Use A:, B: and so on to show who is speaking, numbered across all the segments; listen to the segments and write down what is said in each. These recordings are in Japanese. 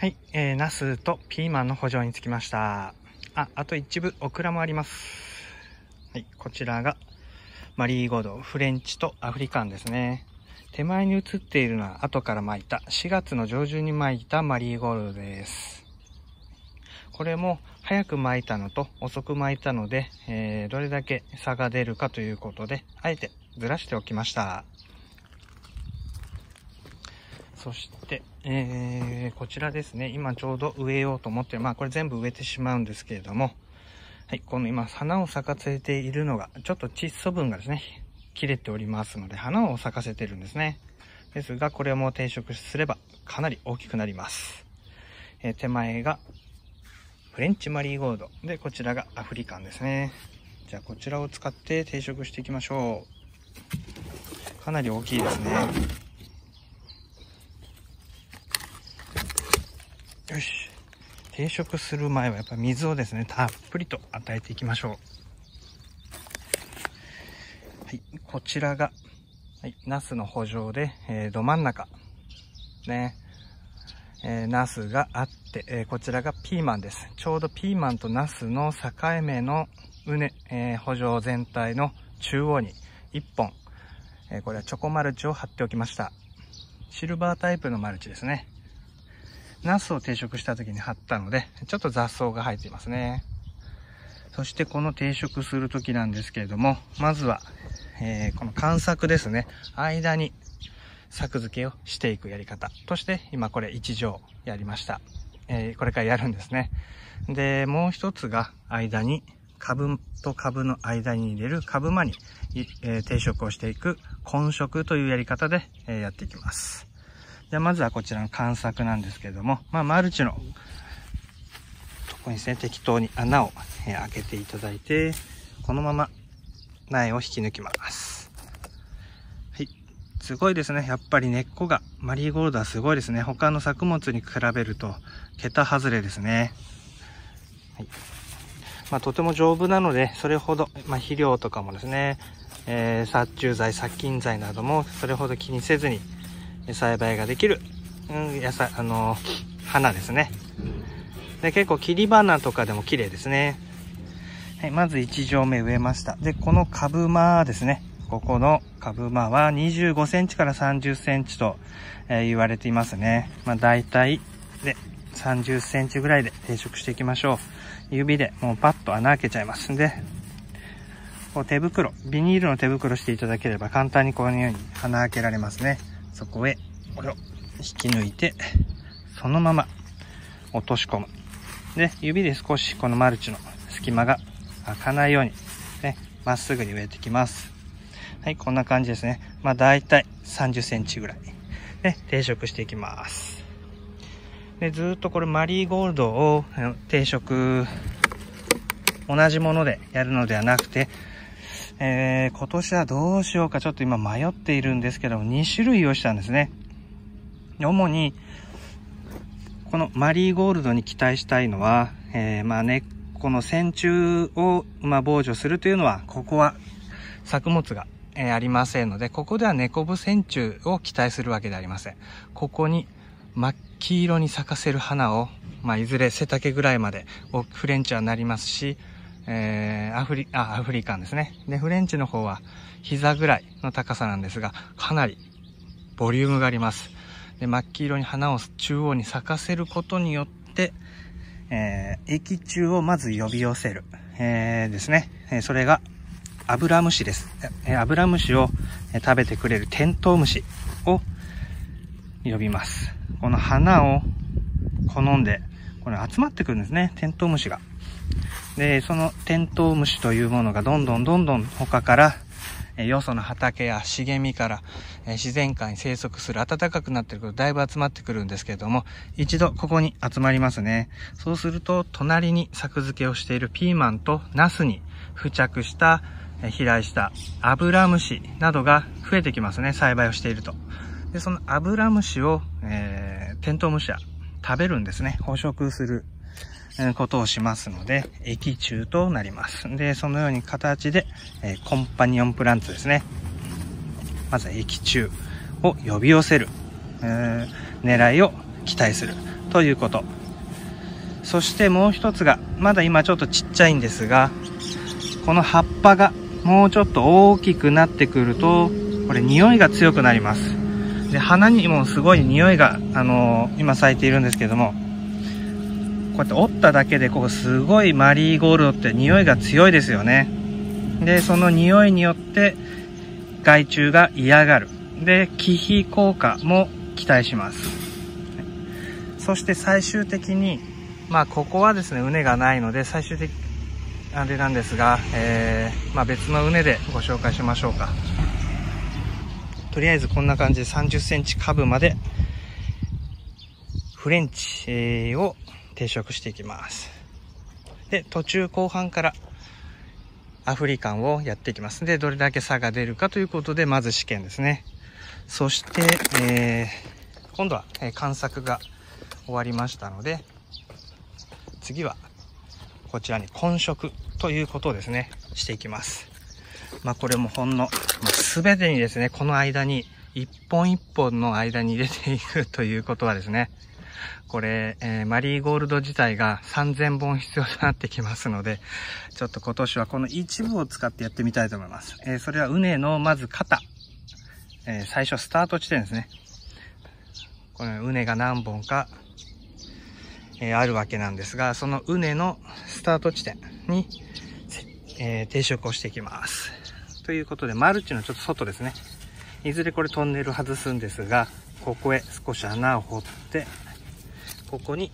A: はい、えー、ナスとピーマンの補助につきました。あ、あと一部、オクラもあります。はい、こちらが、マリーゴード、フレンチとアフリカンですね。手前に映っているのは後から巻いた、4月の上旬に巻いたマリーゴールドです。これも早く巻いたのと遅く巻いたので、えー、どれだけ差が出るかということで、あえてずらしておきました。そして、えー、こちらですね。今ちょうど植えようと思ってまあこれ全部植えてしまうんですけれども、はい、この今花を咲かせているのが、ちょっと窒素分がですね、切れておりますので、花を咲かせてるんですね。ですが、これも定食すればかなり大きくなります。えー、手前がフレンチマリーゴールド。で、こちらがアフリカンですね。じゃあこちらを使って定食していきましょう。かなり大きいですね。定食する前はやっぱ水をですね、たっぷりと与えていきましょう。はい、こちらが、はい、ナスの補助で、えー、ど真ん中、ね、えー、ナスがあって、えー、こちらがピーマンです。ちょうどピーマンとナスの境目のうね、えー、補助全体の中央に1本、えこれはチョコマルチを貼っておきました。シルバータイプのマルチですね。ナスを定食した時に貼ったので、ちょっと雑草が生えていますね。そしてこの定食する時なんですけれども、まずは、えー、この観作ですね。間に作付けをしていくやり方として、今これ1条やりました。えー、これからやるんですね。で、もう一つが間に株と株の間に入れる株間に、えー、定食をしていく混色というやり方で、えー、やっていきます。じゃあまずはこちらの観察なんですけれども、まあ、マルチのとこにですね、適当に穴を、え開けていただいて、このまま苗を引き抜きます。はい。すごいですね。やっぱり根っこが、マリーゴールドはすごいですね。他の作物に比べると、桁外れですね。はい。まあ、とても丈夫なので、それほど、まあ、肥料とかもですね、えー、殺虫剤、殺菌剤などもそれほど気にせずに、栽培ができる、うん、野菜、あの、花ですね。で、結構切り花とかでも綺麗ですね。はい、まず1畳目植えました。で、この株間ですね。ここの株間は25センチから30センチと、えー、言われていますね。まあ大体で30センチぐらいで定食していきましょう。指でもうパッと穴開けちゃいますんで、こう手袋、ビニールの手袋していただければ簡単にこのように穴開けられますね。そこへこれを引き抜いてそのまま落とし込むで指で少しこのマルチの隙間が開かないようにねまっすぐに植えてきますはいこんな感じですねまあ大体30センチぐらいで定食していきますでずっとこれマリーゴールドを定食同じものでやるのではなくてえー、今年はどうしようかちょっと今迷っているんですけども、2種類用意したんですね。主に、このマリーゴールドに期待したいのは、えー、まあ根、っこの線虫を、まあ、防除するというのは、ここは作物が、えー、ありませんので、ここでは根こぶ線虫を期待するわけではありません。ここに真っ黄色に咲かせる花を、まあ、いずれ背丈ぐらいまで、フレンチはなりますし、えー、アフリ、あ、アフリカンですね。で、フレンチの方は膝ぐらいの高さなんですが、かなりボリュームがあります。で、真っ黄色に花を中央に咲かせることによって、えー、液中をまず呼び寄せる。えー、ですね。えそれが、アブラムシです。えアブラムシを食べてくれるテントウムシを呼びます。この花を好んで、これ集まってくるんですね。テントウムシが。で、そのテントウムシというものがどんどんどんどん他から、えよその畑や茂みから、え自然界に生息する暖かくなっているとだいぶ集まってくるんですけれども、一度ここに集まりますね。そうすると、隣に作付けをしているピーマンとナスに付着した、え飛来したアブラムシなどが増えてきますね。栽培をしていると。で、そのアブラムシを、えー、テントウムシは食べるんですね。捕食することをしますので、液中となります。で、そのように形で、えコンパニオンプランツですね。まず液中を呼び寄せる、狙いを期待するということ。そしてもう一つが、まだ今ちょっとちっちゃいんですが、この葉っぱがもうちょっと大きくなってくると、これ匂いが強くなります。で、花にもすごい匂いが、あのー、今咲いているんですけども、こうやって折っただけでこうすごいマリーゴールドって匂いが強いですよねでその匂いによって害虫が嫌がるで気比効果も期待しますそして最終的にまあここはですね畝がないので最終的あれなんですが、えー、まあ、別の畝でご紹介しましょうかとりあえずこんな感じで3 0センチ株までフレンチを定食していきますで途中後半からアフリカンをやっていきますでどれだけ差が出るかということでまず試験ですねそして、えー、今度は、え観察が終わりましたので次はこちらに混色ということをですねしていきますまあこれもほんの、まあ、全てにですねこの間に一本一本の間に入れていくということはですねこれ、えー、マリーゴールド自体が3000本必要となってきますので、ちょっと今年はこの一部を使ってやってみたいと思います。えー、それは畝のまず肩、えー、最初スタート地点ですね。この畝が何本か、えあるわけなんですが、その畝のスタート地点に、え定食をしていきます。ということで、マルチのちょっと外ですね。いずれこれトンネル外すんですが、ここへ少し穴を掘って、ここに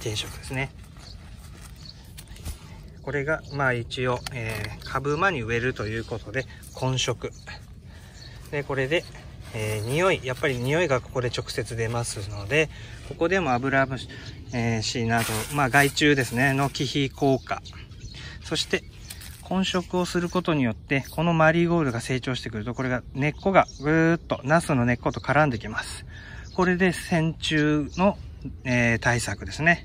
A: 転職ですねこれがまあ一応、えー、株間に植えるということで混色でこれで、えー、匂いやっぱり匂いがここで直接出ますのでここでも油虫、えー、シなどまあ害虫ですねの気皮効果そして混色をすることによってこのマリーゴールドが成長してくるとこれが根っこがぐーっとナスの根っこと絡んできますこれで線虫の、えー、対策ですね。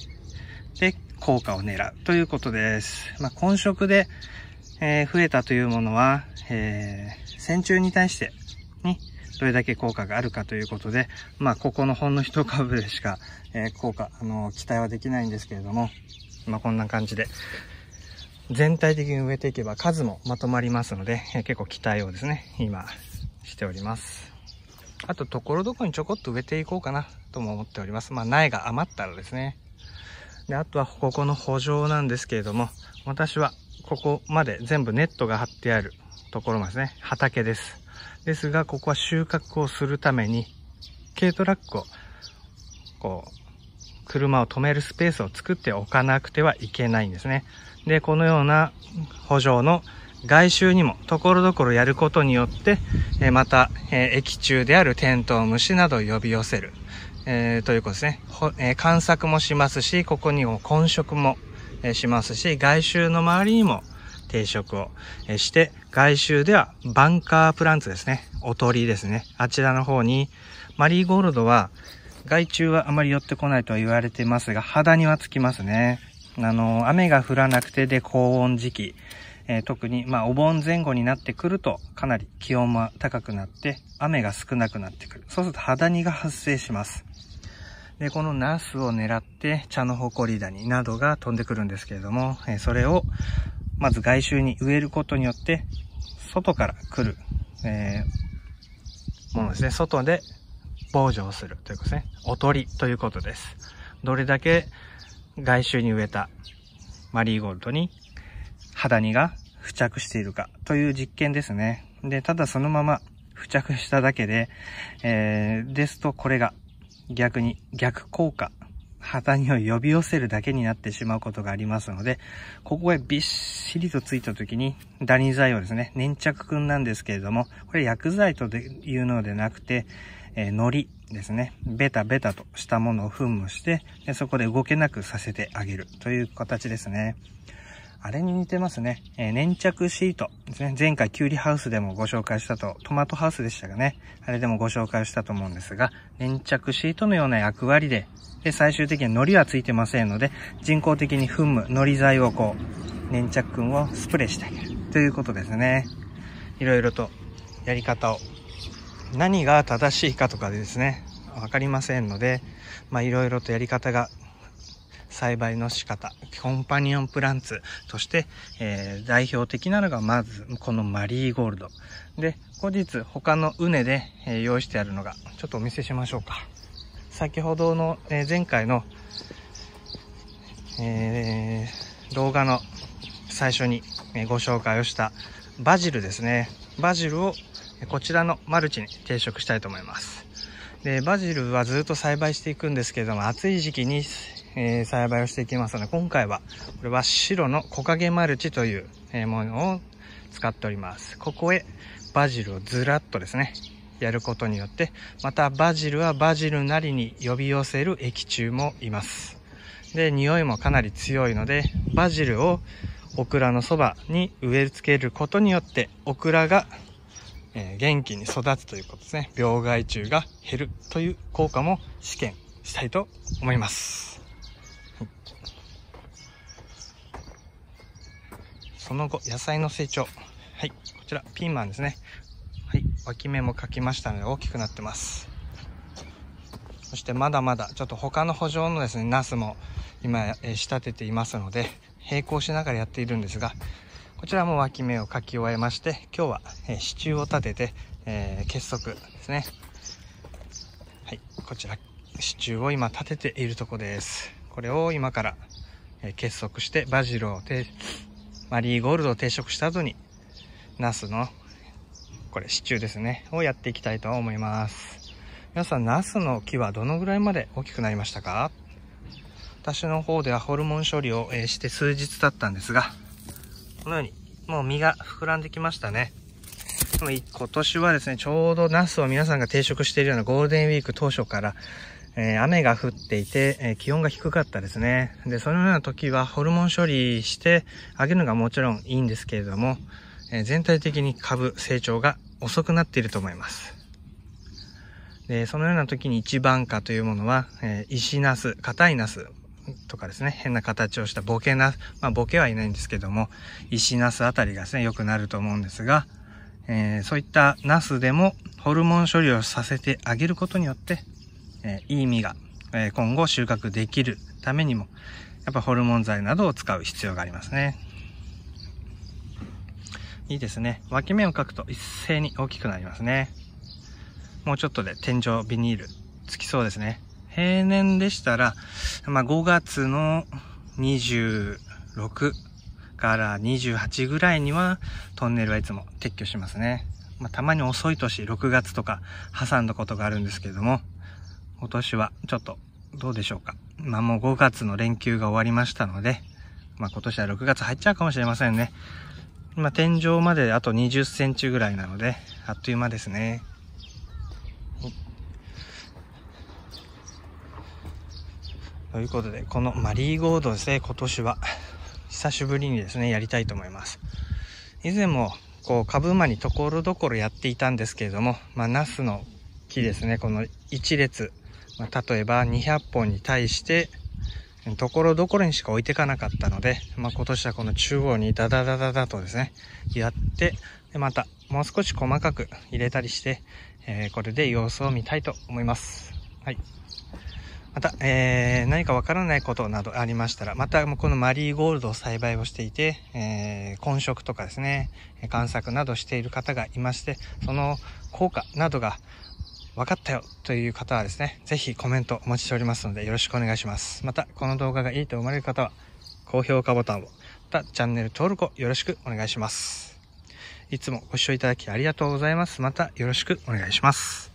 A: で、効果を狙うということです。まあ、混色で、えー、増えたというものは、えー、線虫に対してにどれだけ効果があるかということで、まあ、ここのほんの一株でしか、えー、効果、あの、期待はできないんですけれども、まあ、こんな感じで、全体的に植えていけば数もまとまりますので、えー、結構期待をですね、今しております。あと、ところどころにちょこっと植えていこうかなとも思っております。まあ、苗が余ったらですね。で、あとはここの補助なんですけれども、私はここまで全部ネットが張ってあるところまでね、畑です。ですが、ここは収穫をするために、軽トラックを、こう、車を止めるスペースを作っておかなくてはいけないんですね。で、このような補助の外周にもところどころやることによって、えまた、え駅中であるテントウムシなどを呼び寄せる、えー、ということですね、え観察もしますし、ここにも混食も、えしますし、外周の周りにも定食を、えして、外周ではバンカープランツですね、おとりですね、あちらの方に、マリーゴールドは、害虫はあまり寄ってこないとは言われてますが、肌にはつきますね。あの、雨が降らなくてで高温時期、えー、特に、まあ、お盆前後になってくると、かなり気温も高くなって、雨が少なくなってくる。そうすると、肌荷が発生します。で、このナスを狙って、茶の埃ニなどが飛んでくるんですけれども、えー、それを、まず外周に植えることによって、外から来る、えー、ものですね。外で防除をするということですね。おとりということです。どれだけ外周に植えたマリーゴールドに肌にが付着しているかという実験ですね。で、ただそのまま付着しただけで、えー、ですとこれが逆に逆効果、肌にを呼び寄せるだけになってしまうことがありますので、ここへびっしりとついた時に、ダニ剤をですね、粘着くんなんですけれども、これ薬剤というのでなくて、えー、糊ですね、ベタベタとしたものを噴霧してで、そこで動けなくさせてあげるという形ですね。あれに似てますね。えー、粘着シートですね。前回キュウリハウスでもご紹介したと、トマトハウスでしたがね、あれでもご紹介したと思うんですが、粘着シートのような役割で、で、最終的に糊はついてませんので、人工的に噴霧、糊剤をこう、粘着んをスプレーしてあげるということですね。いろいろとやり方を、何が正しいかとかでですね、わかりませんので、まあいろいろとやり方が栽培の仕方、コンパニオンプランツとして、えー、代表的なのがまずこのマリーゴールド。で、後日他の畝で、えー、用意してあるのが、ちょっとお見せしましょうか。先ほどの、えー、前回の、えー、動画の最初にご紹介をしたバジルですね。バジルをこちらのマルチに定食したいと思います。でバジルはずっと栽培していくんですけれども暑い時期にえー、栽培をしていきますので、今回は、これは白の木陰マルチという、えものを使っております。ここへバジルをずらっとですね、やることによって、またバジルはバジルなりに呼び寄せる液中もいます。で、匂いもかなり強いので、バジルをオクラのそばに植え付けることによって、オクラが、え元気に育つということですね。病害虫が減るという効果も試験したいと思います。その後、野菜の成長。はい、こちら、ピーマンですね。はい、脇芽も描きましたので大きくなってます。そしてまだまだ、ちょっと他の補助のですね、ナスも今、えー、仕立てていますので、並行しながらやっているんですが、こちらも脇芽を描き終えまして、今日は、えー、支柱を立てて、えー、結束ですね。はい、こちら、支柱を今立てているとこです。これを今から、え結束してバジルをマリーゴールドを定食した後に、ナスの、これ支柱ですね、をやっていきたいと思います。皆さん、ナスの木はどのぐらいまで大きくなりましたか私の方ではホルモン処理をして数日経ったんですが、このように、もう実が膨らんできましたね。今年はですね、ちょうどナスを皆さんが定食しているようなゴールデンウィーク当初から、え雨が降っていて、え気温が低かったですね。で、そのような時はホルモン処理してあげるのがもちろんいいんですけれども、え全体的に株成長が遅くなっていると思います。で、そのような時に一番化というものは、え石ナス、硬いナスとかですね、変な形をしたボケナス、まあボケはいないんですけども、石ナスあたりがですね、良くなると思うんですが、えそういったナスでもホルモン処理をさせてあげることによってえいい実が、え今後収穫できるためにも、やっぱホルモン剤などを使う必要がありますね。いいですね。脇芽を描くと一斉に大きくなりますね。もうちょっとで天井ビニールつきそうですね。平年でしたら、まあ、5月の26から28ぐらいにはトンネルはいつも撤去しますね。まあ、たまに遅い年、6月とか挟んだことがあるんですけれども、今年はちょっとどうでしょうか。まあもう5月の連休が終わりましたので、まあ今年は6月入っちゃうかもしれませんね。まあ天井まであと20センチぐらいなので、あっという間ですね。ということで、このマリーゴードですね、今年は久しぶりにですね、やりたいと思います。以前もこう株間にところどころやっていたんですけれども、まあナスの木ですね、この一列まあ、例えば200本に対してところどころにしか置いていかなかったので、まあ、今年はこの中央にダダダダダとですねやってでまたもう少し細かく入れたりして、えー、これで様子を見たいと思います。はいまた、えー、何かわからないことなどありましたら、またこのマリーゴールドを栽培をしていて、えー、混色とかですね、観作などしている方がいまして、その効果などが分かったよという方はですね、ぜひコメントお待ちしておりますのでよろしくお願いします。また、この動画がいいと思われる方は、高評価ボタンを、またチャンネル登録をよろしくお願いします。いつもご視聴いただきありがとうございます。またよろしくお願いします。